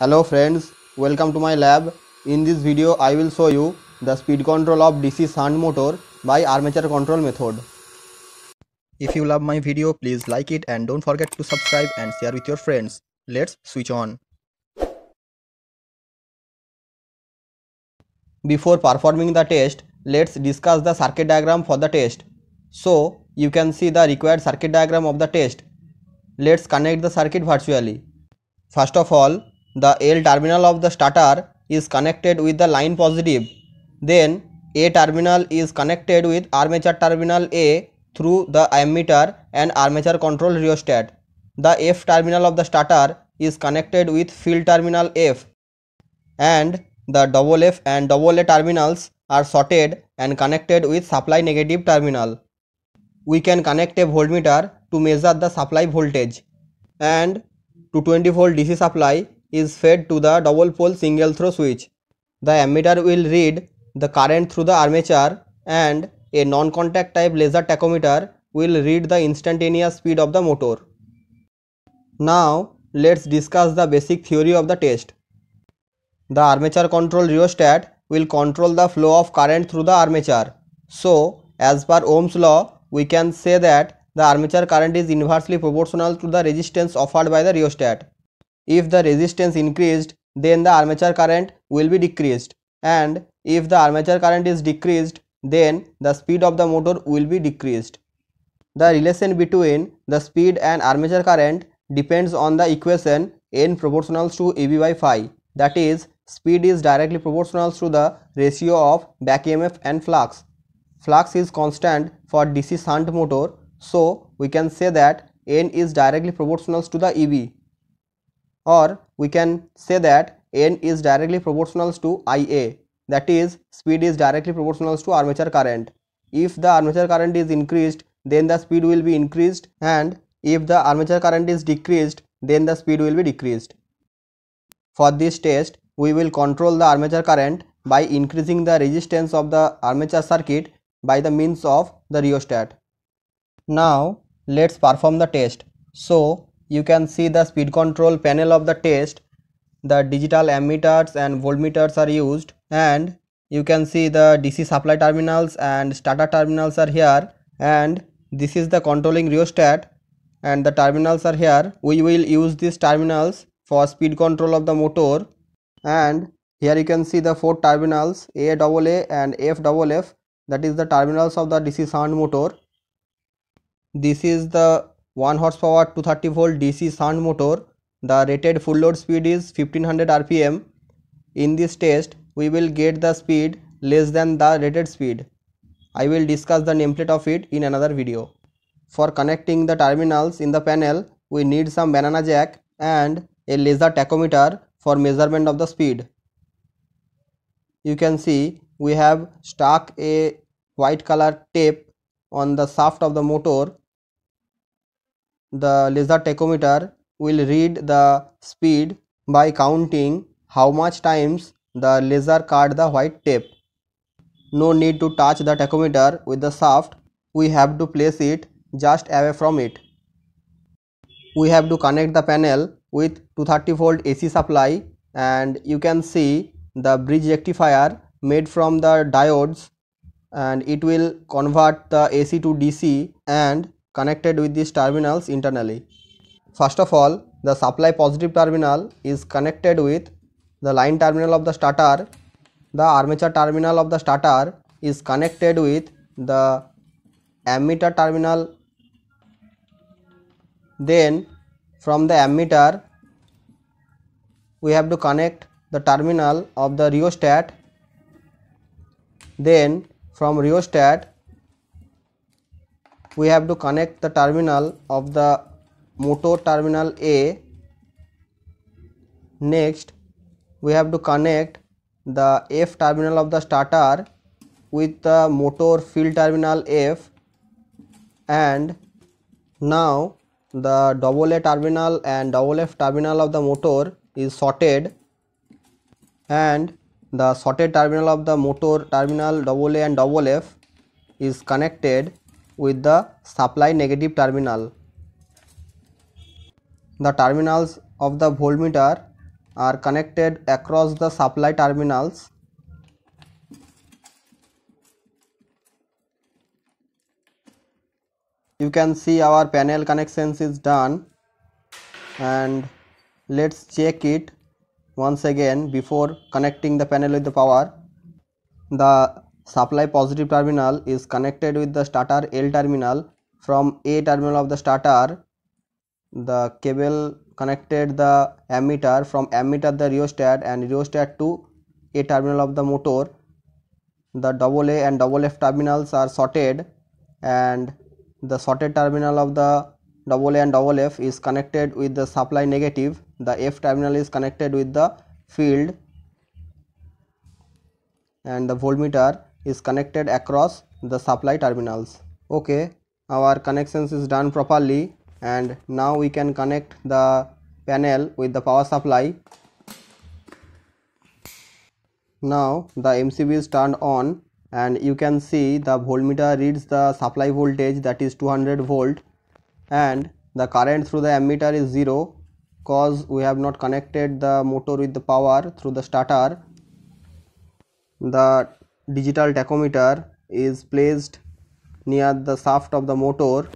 Hello friends, welcome to my lab. In this video I will show you the speed control of DC shunt motor by armature control method. If you love my video please like it and don't forget to subscribe and share with your friends. Let's switch on. Before performing the test, let's discuss the circuit diagram for the test. So, you can see the required circuit diagram of the test. Let's connect the circuit virtually. First of all, the L terminal of the starter is connected with the line positive, then A terminal is connected with armature terminal A through the ammeter and armature control rheostat. The F terminal of the starter is connected with field terminal F and the double F and double A terminals are sorted and connected with supply negative terminal. We can connect a voltmeter to measure the supply voltage and to 20 volt DC supply is fed to the double pole single throw switch. The ammeter will read the current through the armature and a non-contact type laser tachometer will read the instantaneous speed of the motor. Now let's discuss the basic theory of the test. The armature control rheostat will control the flow of current through the armature. So as per Ohm's law we can say that the armature current is inversely proportional to the resistance offered by the rheostat. If the resistance increased, then the armature current will be decreased and if the armature current is decreased, then the speed of the motor will be decreased. The relation between the speed and armature current depends on the equation n proportional to AB by phi that is speed is directly proportional to the ratio of back EMF and flux. Flux is constant for DC shunt motor so we can say that n is directly proportional to the EB or we can say that n is directly proportional to Ia that is speed is directly proportional to armature current. If the armature current is increased then the speed will be increased and if the armature current is decreased then the speed will be decreased. For this test we will control the armature current by increasing the resistance of the armature circuit by the means of the rheostat. Now let's perform the test. So you can see the speed control panel of the test the digital ammeters and voltmeters are used and you can see the DC supply terminals and starter terminals are here and this is the controlling rheostat and the terminals are here we will use these terminals for speed control of the motor and here you can see the four terminals A double A and F double F that is the terminals of the DC sound motor this is the 1 horsepower 230 volt DC shunt motor. The rated full load speed is 1500 rpm. In this test, we will get the speed less than the rated speed. I will discuss the nameplate of it in another video. For connecting the terminals in the panel, we need some banana jack and a laser tachometer for measurement of the speed. You can see we have stuck a white color tape on the shaft of the motor the laser tachometer will read the speed by counting how much times the laser cut the white tape. No need to touch the tachometer with the shaft, we have to place it just away from it. We have to connect the panel with 230 volt AC supply and you can see the bridge rectifier made from the diodes and it will convert the AC to DC and connected with these terminals internally. First of all, the supply positive terminal is connected with the line terminal of the starter. The armature terminal of the starter is connected with the ammeter terminal. Then from the ammeter, we have to connect the terminal of the rheostat. Then from rheostat, we have to connect the terminal of the motor terminal A next we have to connect the F terminal of the starter with the motor field terminal F and now the double A terminal and double F terminal of the motor is sorted and the sorted terminal of the motor terminal double A and double F is connected with the supply negative terminal. The terminals of the voltmeter are connected across the supply terminals. You can see our panel connections is done and let's check it once again before connecting the panel with the power. The supply positive terminal is connected with the starter L terminal from A terminal of the starter the cable connected the ammeter from ammeter the rheostat and rheostat to A terminal of the motor the double A and double F terminals are sorted and the sorted terminal of the double A and double F is connected with the supply negative the F terminal is connected with the field and the voltmeter is connected across the supply terminals. Okay, our connections is done properly and now we can connect the panel with the power supply. Now the MCB is turned on and you can see the voltmeter reads the supply voltage that is 200 volt and the current through the ammeter is 0 cause we have not connected the motor with the power through the starter the digital tachometer is placed near the shaft of the motor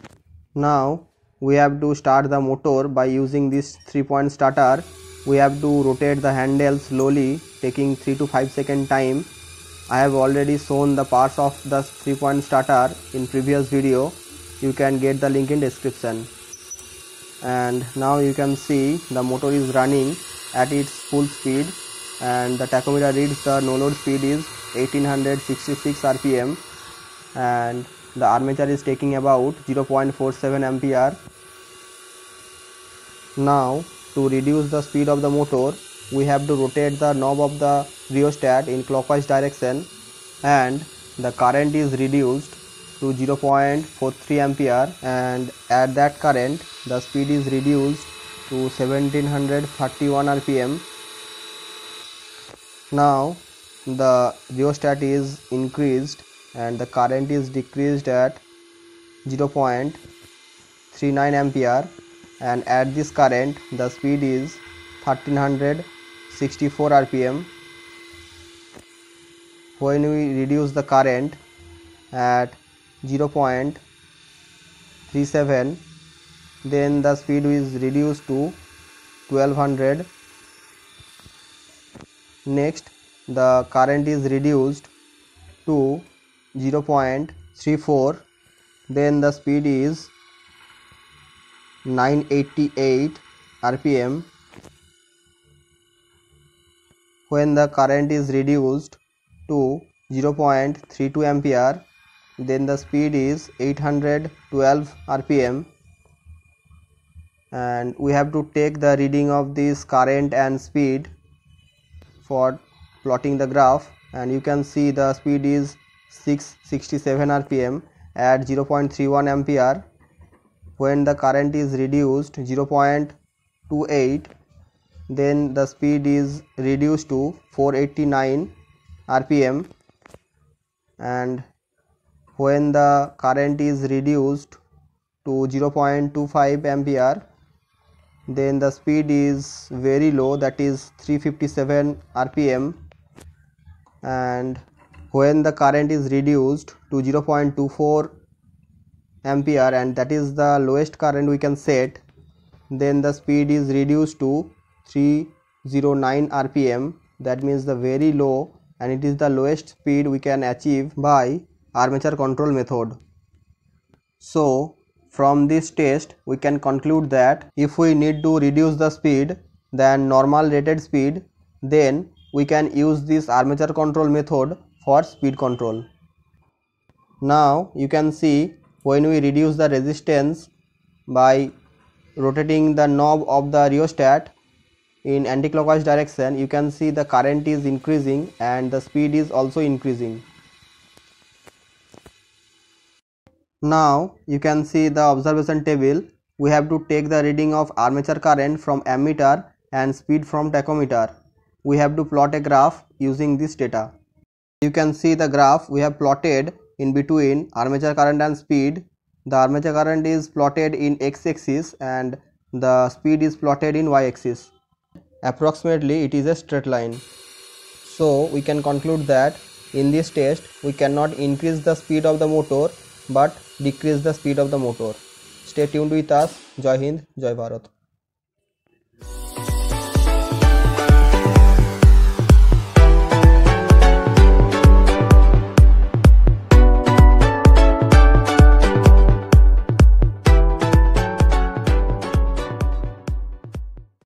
now we have to start the motor by using this three point starter we have to rotate the handle slowly taking 3 to 5 second time i have already shown the parts of the three point starter in previous video you can get the link in description and now you can see the motor is running at its full speed and the tachometer reads the no load speed is 1866 rpm and the armature is taking about 0.47 ampere now to reduce the speed of the motor we have to rotate the knob of the rheostat in clockwise direction and the current is reduced to 0.43 ampere and at that current the speed is reduced to 1731 rpm now the geostat is increased and the current is decreased at 0.39 ampere and at this current the speed is 1364 rpm when we reduce the current at 0.37 then the speed is reduced to 1200 next the current is reduced to 0.34 then the speed is 988 rpm when the current is reduced to 0.32 ampere then the speed is 812 rpm and we have to take the reading of this current and speed for plotting the graph and you can see the speed is 667 rpm at 0.31 ampere when the current is reduced 0.28 then the speed is reduced to 489 rpm and when the current is reduced to 0.25 ampere then the speed is very low that is 357 rpm and when the current is reduced to 0.24 ampere and that is the lowest current we can set then the speed is reduced to 309 rpm that means the very low and it is the lowest speed we can achieve by armature control method so from this test we can conclude that if we need to reduce the speed than normal rated speed then we can use this armature control method for speed control. Now you can see when we reduce the resistance by rotating the knob of the rheostat in anticlockwise direction you can see the current is increasing and the speed is also increasing. Now you can see the observation table we have to take the reading of armature current from ammeter and speed from tachometer we have to plot a graph using this data. You can see the graph we have plotted in between armature current and speed. The armature current is plotted in x-axis and the speed is plotted in y-axis. Approximately it is a straight line. So we can conclude that in this test we cannot increase the speed of the motor but decrease the speed of the motor. Stay tuned with us. Joy Hind, Joy Bharat.